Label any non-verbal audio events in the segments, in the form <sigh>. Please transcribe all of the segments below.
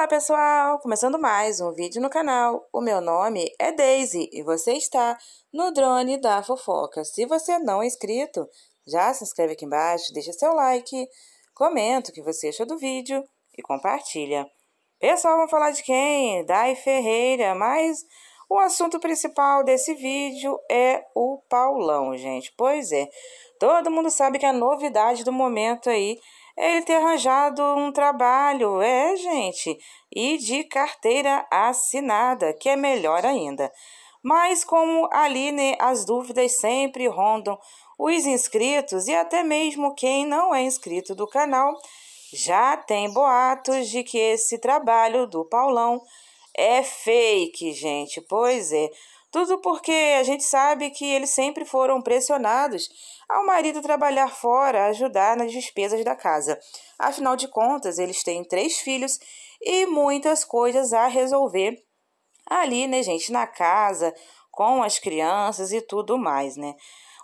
Olá pessoal, começando mais um vídeo no canal. O meu nome é Daisy e você está no Drone da Fofoca. Se você não é inscrito, já se inscreve aqui embaixo, deixa seu like, comenta o que você achou do vídeo e compartilha. Pessoal, vamos falar de quem? Dai Ferreira, mas o assunto principal desse vídeo é o Paulão, gente. Pois é, todo mundo sabe que a novidade do momento aí é ele ter arranjado um trabalho, é, gente, e de carteira assinada, que é melhor ainda. Mas como ali né, as dúvidas sempre rondam os inscritos e até mesmo quem não é inscrito do canal, já tem boatos de que esse trabalho do Paulão é fake, gente. Pois é. Tudo porque a gente sabe que eles sempre foram pressionados ao marido trabalhar fora, ajudar nas despesas da casa. Afinal de contas, eles têm três filhos e muitas coisas a resolver ali, né, gente, na casa, com as crianças e tudo mais, né?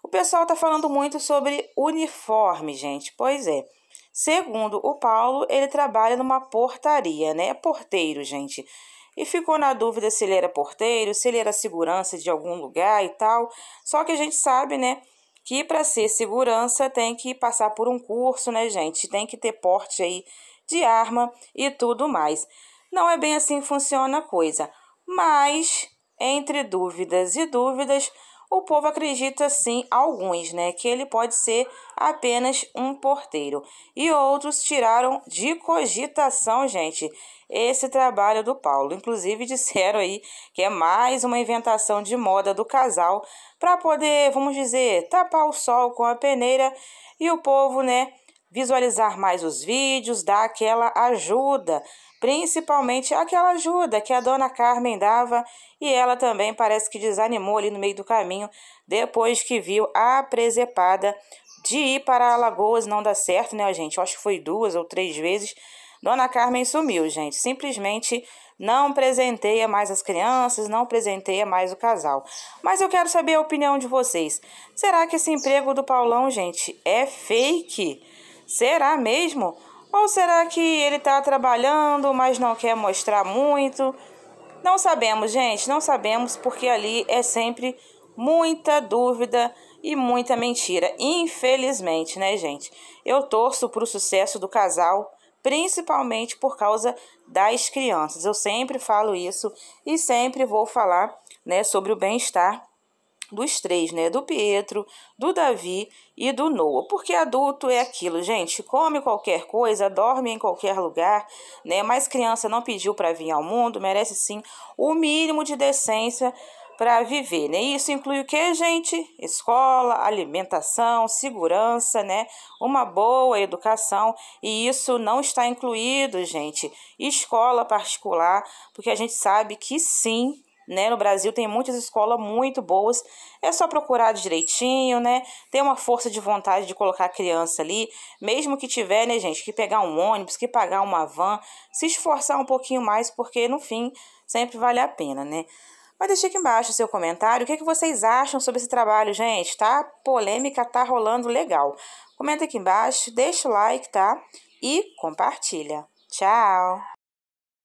O pessoal tá falando muito sobre uniforme, gente. Pois é. Segundo o Paulo, ele trabalha numa portaria, né? É porteiro, gente e ficou na dúvida se ele era porteiro, se ele era segurança de algum lugar e tal. Só que a gente sabe, né, que para ser segurança tem que passar por um curso, né, gente? Tem que ter porte aí de arma e tudo mais. Não é bem assim que funciona a coisa. Mas entre dúvidas e dúvidas, o povo acredita sim, alguns, né, que ele pode ser apenas um porteiro. E outros tiraram de cogitação, gente, esse trabalho do Paulo. Inclusive <laughs> disseram aí que é mais uma inventação de moda do casal para poder, vamos dizer, tapar o sol com a peneira e o povo, né, visualizar mais os vídeos, dar aquela ajuda principalmente aquela ajuda que a dona Carmen dava, e ela também parece que desanimou ali no meio do caminho, depois que viu a presepada de ir para Alagoas não dá certo, né, gente? Eu acho que foi duas ou três vezes. Dona Carmen sumiu, gente. Simplesmente não presenteia mais as crianças, não presenteia mais o casal. Mas eu quero saber a opinião de vocês. Será que esse emprego do Paulão, gente, é fake? Será mesmo? Ou será que ele está trabalhando, mas não quer mostrar muito? Não sabemos, gente, não sabemos, porque ali é sempre muita dúvida e muita mentira. Infelizmente, né, gente? Eu torço para o sucesso do casal, principalmente por causa das crianças. Eu sempre falo isso e sempre vou falar, né, sobre o bem-estar dos três, né? Do Pietro, do Davi e do Noah. Porque adulto é aquilo, gente, come qualquer coisa, dorme em qualquer lugar, né? Mas criança não pediu para vir ao mundo, merece sim o mínimo de decência para viver, né? Isso inclui o que, gente? Escola, alimentação, segurança, né? Uma boa educação e isso não está incluído, gente. Escola particular, porque a gente sabe que sim, né? No Brasil tem muitas escolas muito boas. É só procurar direitinho, né? Ter uma força de vontade de colocar a criança ali, mesmo que tiver, né, gente, que pegar um ônibus, que pagar uma van, se esforçar um pouquinho mais, porque no fim sempre vale a pena, né? Mas deixa aqui embaixo o seu comentário. O que, é que vocês acham sobre esse trabalho, gente? Tá? Polêmica tá rolando legal. Comenta aqui embaixo, deixa o like, tá? E compartilha. Tchau!